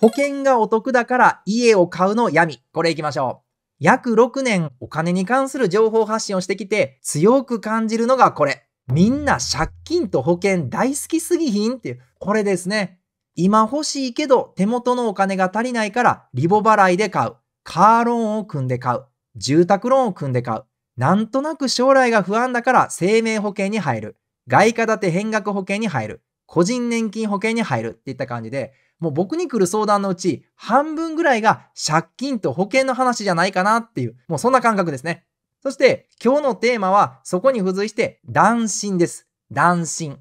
保険がお得だから家を買うの闇。これ行きましょう。約6年お金に関する情報発信をしてきて強く感じるのがこれ。みんな借金と保険大好きすぎひんっていう、これですね。今欲しいけど手元のお金が足りないからリボ払いで買う。カーローンを組んで買う。住宅ローンを組んで買う。なんとなく将来が不安だから生命保険に入る。外貨建て変額保険に入る。個人年金保険に入るっていった感じで、もう僕に来る相談のうち半分ぐらいが借金と保険の話じゃないかなっていう、もうそんな感覚ですね。そして今日のテーマはそこに付随して断信です。断信。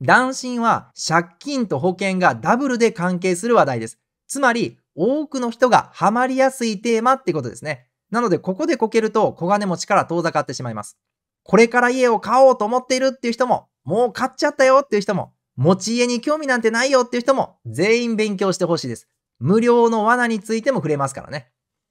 断信は借金と保険がダブルで関係する話題です。つまり多くの人がハマりやすいテーマってことですね。なのでここでこけると小金持ちから遠ざかってしまいます。これから家を買おうと思っているっていう人も、もう買っちゃったよっていう人も、持ち家に興味なんてないよっていう人も全員勉強してほしいです。無料の罠についても触れますからね。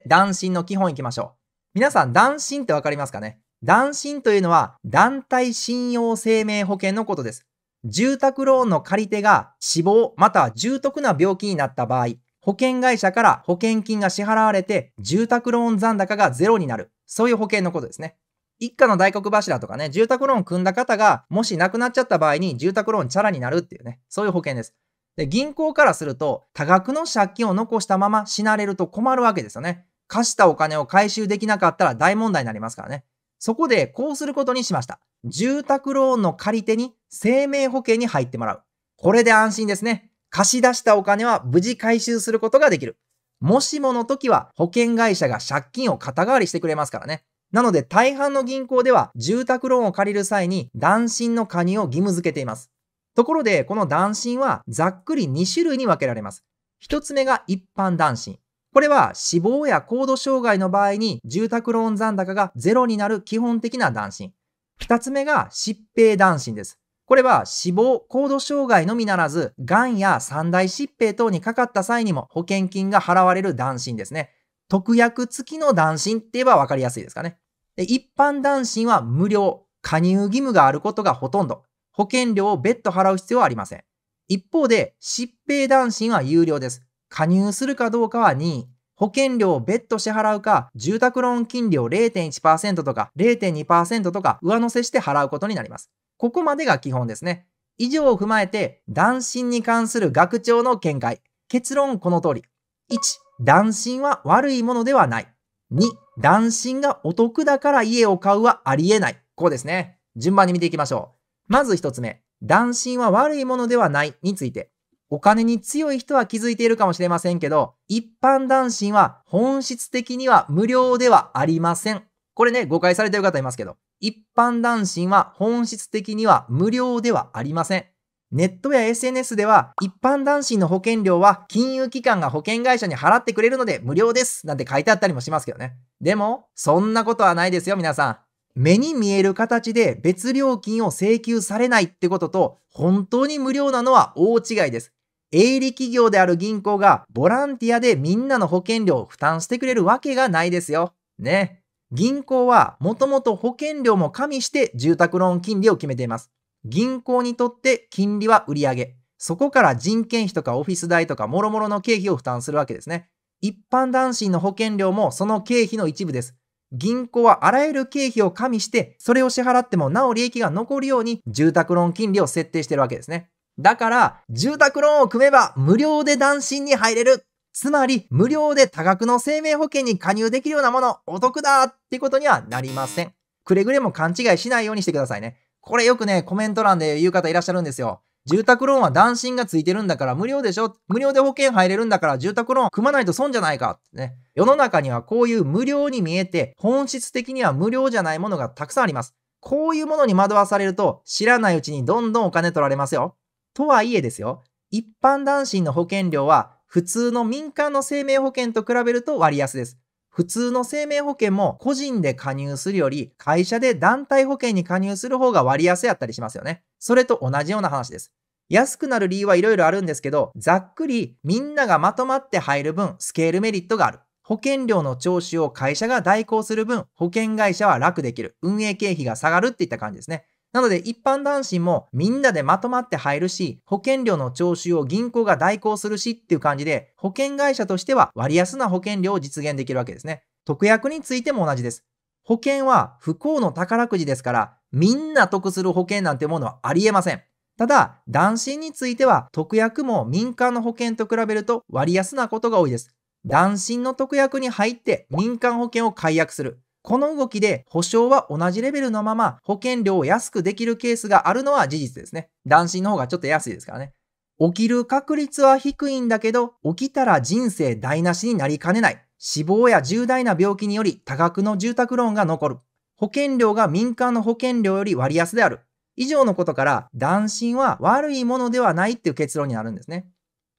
断信の基本いきましょう。皆さん、断信ってわかりますかね断信というのは、団体信用生命保険のことです。住宅ローンの借り手が死亡または重篤な病気になった場合、保険会社から保険金が支払われて、住宅ローン残高がゼロになる。そういう保険のことですね。一家の大黒柱とかね、住宅ローン組んだ方が、もし亡くなっちゃった場合に住宅ローンチャラになるっていうね、そういう保険です。で、銀行からすると、多額の借金を残したまま死なれると困るわけですよね。貸したお金を回収できなかったら大問題になりますからね。そこで、こうすることにしました。住宅ローンの借り手に生命保険に入ってもらう。これで安心ですね。貸し出したお金は無事回収することができる。もしもの時は保険会社が借金を肩代わりしてくれますからね。なので大半の銀行では住宅ローンを借りる際に断信の加入を義務付けています。ところで、この断信はざっくり2種類に分けられます。1つ目が一般断信。これは死亡や高度障害の場合に住宅ローン残高がゼロになる基本的な断信。2つ目が疾病断信です。これは死亡、高度障害のみならず、癌や三大疾病等にかかった際にも保険金が払われる断信ですね。特約付きの男子って言えば分かりやすいですかね。で一般男子は無料、加入義務があることがほとんど、保険料を別途払う必要はありません。一方で、疾病男子は有料です。加入するかどうかは任意。保険料を別途支払うか、住宅ローン金利を0.1%とか0.2%とか上乗せして払うことになります。ここまでが基本ですね。以上を踏まえて、断子に関する学長の見解。結論この通り。1、断心は悪いものではない。2、断心がお得だから家を買うはありえない。こうですね。順番に見ていきましょう。まず1つ目、断心は悪いものではないについて。お金に強い人は気づいているかもしれませんけど、一般男子は本質的には無料ではありません。これね、誤解されてる方いますけど、一般男子は本質的には無料ではありません。ネットや SNS では、一般男子の保険料は金融機関が保険会社に払ってくれるので無料ですなんて書いてあったりもしますけどね。でも、そんなことはないですよ、皆さん。目に見える形で別料金を請求されないってことと、本当に無料なのは大違いです。営利企業である銀行がボランティアでみんなの保険料を負担してくれるわけがないですよ。ね。銀行はもともと保険料も加味して住宅ローン金利を決めています。銀行にとって金利は売上。そこから人件費とかオフィス代とか諸々の経費を負担するわけですね。一般男子の保険料もその経費の一部です。銀行はあらゆる経費を加味して、それを支払ってもなお利益が残るように住宅ローン金利を設定してるわけですね。だから、住宅ローンを組めば無料で男子に入れる。つまり、無料で多額の生命保険に加入できるようなもの、お得だってことにはなりません。くれぐれも勘違いしないようにしてくださいね。これよくね、コメント欄で言う方いらっしゃるんですよ。住宅ローンは断信がついてるんだから無料でしょ無料で保険入れるんだから住宅ローン組まないと損じゃないかってね。世の中にはこういう無料に見えて本質的には無料じゃないものがたくさんあります。こういうものに惑わされると知らないうちにどんどんお金取られますよ。とはいえですよ。一般男信の保険料は普通の民間の生命保険と比べると割安です。普通の生命保険も個人で加入するより会社で団体保険に加入する方が割安やったりしますよね。それと同じような話です。安くなる理由はいろいろあるんですけど、ざっくりみんながまとまって入る分スケールメリットがある。保険料の徴収を会社が代行する分、保険会社は楽できる。運営経費が下がるっていった感じですね。なので一般男子もみんなでまとまって入るし、保険料の徴収を銀行が代行するしっていう感じで、保険会社としては割安な保険料を実現できるわけですね。特約についても同じです。保険は不幸の宝くじですから、みんな得する保険なんてものはありえません。ただ、男子については特約も民間の保険と比べると割安なことが多いです。男子の特約に入って民間保険を解約する。この動きで保証は同じレベルのまま保険料を安くできるケースがあるのは事実ですね。男子の方がちょっと安いですからね。起きる確率は低いんだけど、起きたら人生台無しになりかねない。死亡や重大な病気により多額の住宅ローンが残る。保険料が民間の保険料より割安である。以上のことから、断信は悪いものではないっていう結論になるんですね。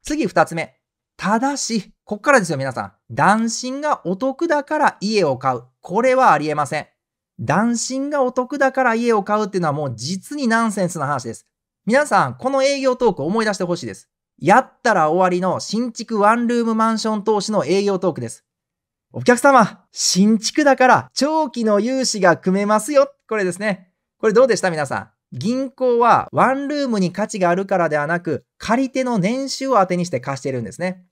次二つ目。ただし、こっからですよ、皆さん。断信がお得だから家を買う。これはありえません。断信がお得だから家を買うっていうのはもう実にナンセンスな話です。皆さん、この営業トーク思い出してほしいです。やったら終わりの新築ワンルームマンション投資の営業トークです。お客様、新築だから長期の融資が組めますよ。これですね。これどうでした皆さん。銀行はワンルームに価値があるからではなく、借り手の年収を当てにして貸してるんですね。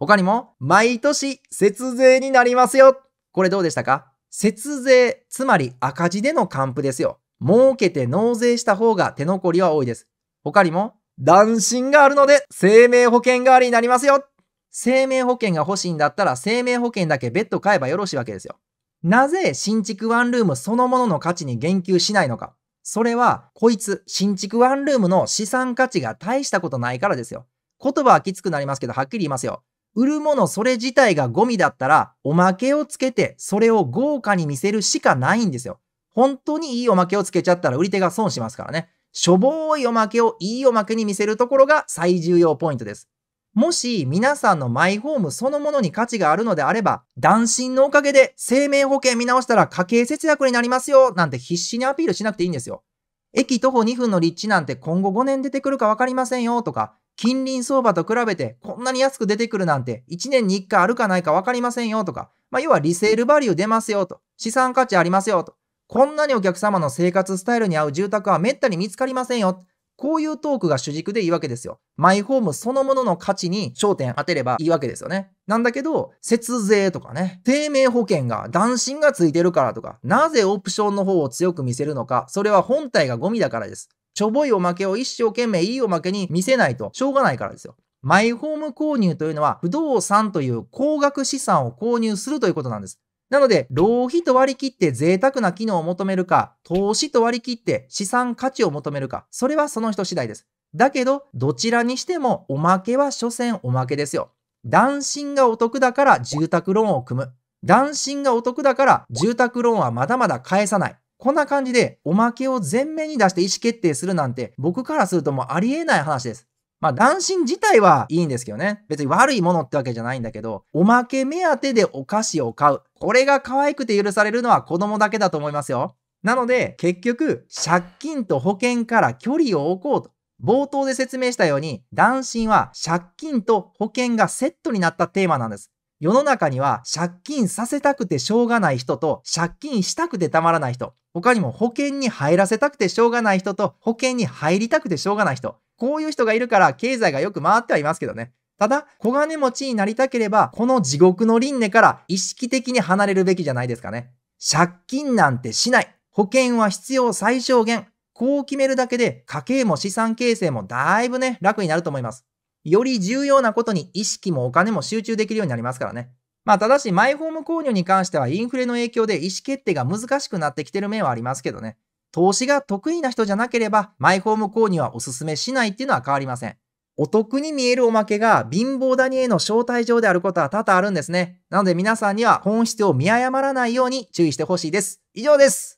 他にも、毎年節税になりますよ。これどうでしたか節税、つまり赤字での還付ですよ。儲けて納税した方が手残りは多いです。他にも、断信があるので生命保険代わりになりますよ。生命保険が欲しいんだったら生命保険だけ別途買えばよろしいわけですよ。なぜ新築ワンルームそのものの価値に言及しないのか。それは、こいつ、新築ワンルームの資産価値が大したことないからですよ。言葉はきつくなりますけど、はっきり言いますよ。売るものそれ自体がゴミだったら、おまけをつけて、それを豪華に見せるしかないんですよ。本当にいいおまけをつけちゃったら売り手が損しますからね。しょぼーいおまけをいいおまけに見せるところが最重要ポイントです。もし皆さんのマイホームそのものに価値があるのであれば、断信のおかげで生命保険見直したら家計節約になりますよなんて必死にアピールしなくていいんですよ。駅徒歩2分の立地なんて今後5年出てくるかわかりませんよとか、近隣相場と比べてこんなに安く出てくるなんて1年に1回あるかないか分かりませんよとか、まあ、要はリセールバリュー出ますよと、資産価値ありますよと、こんなにお客様の生活スタイルに合う住宅はめったに見つかりませんよ。こういうトークが主軸でいいわけですよ。マイホームそのものの価値に焦点当てればいいわけですよね。なんだけど、節税とかね、生命保険が断信がついてるからとか、なぜオプションの方を強く見せるのか、それは本体がゴミだからです。ちょぼいおまけを一生懸命いいおまけに見せないと、しょうがないからですよ。マイホーム購入というのは、不動産という高額資産を購入するということなんです。なので、浪費と割り切って贅沢な機能を求めるか、投資と割り切って資産価値を求めるか、それはその人次第です。だけど、どちらにしてもおまけは所詮おまけですよ。断信がお得だから住宅ローンを組む。断信がお得だから住宅ローンはまだまだ返さない。こんな感じで、おまけを前面に出して意思決定するなんて、僕からするともうありえない話です。まあ、男心自体はいいんですけどね。別に悪いものってわけじゃないんだけど、おまけ目当てでお菓子を買う。これが可愛くて許されるのは子供だけだと思いますよ。なので、結局、借金と保険から距離を置こうと。冒頭で説明したように、男心は借金と保険がセットになったテーマなんです。世の中には借金させたくてしょうがない人と借金したくてたまらない人、他にも保険に入らせたくてしょうがない人と保険に入りたくてしょうがない人、こういう人がいるから経済がよく回ってはいますけどね。ただ、小金持ちになりたければ、この地獄の輪廻から意識的に離れるべきじゃないですかね。借金なんてしない。保険は必要最小限。こう決めるだけで家計も資産形成もだいぶね、楽になると思います。より重要なことに意識もお金も集中できるようになりますからね。まあ、ただし、マイホーム購入に関してはインフレの影響で意思決定が難しくなってきてる面はありますけどね。投資が得意な人じゃなければ、マイホーム購入はおすすめしないっていうのは変わりません。お得に見えるおまけが貧乏ダニへの招待状であることは多々あるんですね。なので皆さんには本質を見誤らないように注意してほしいです。以上です。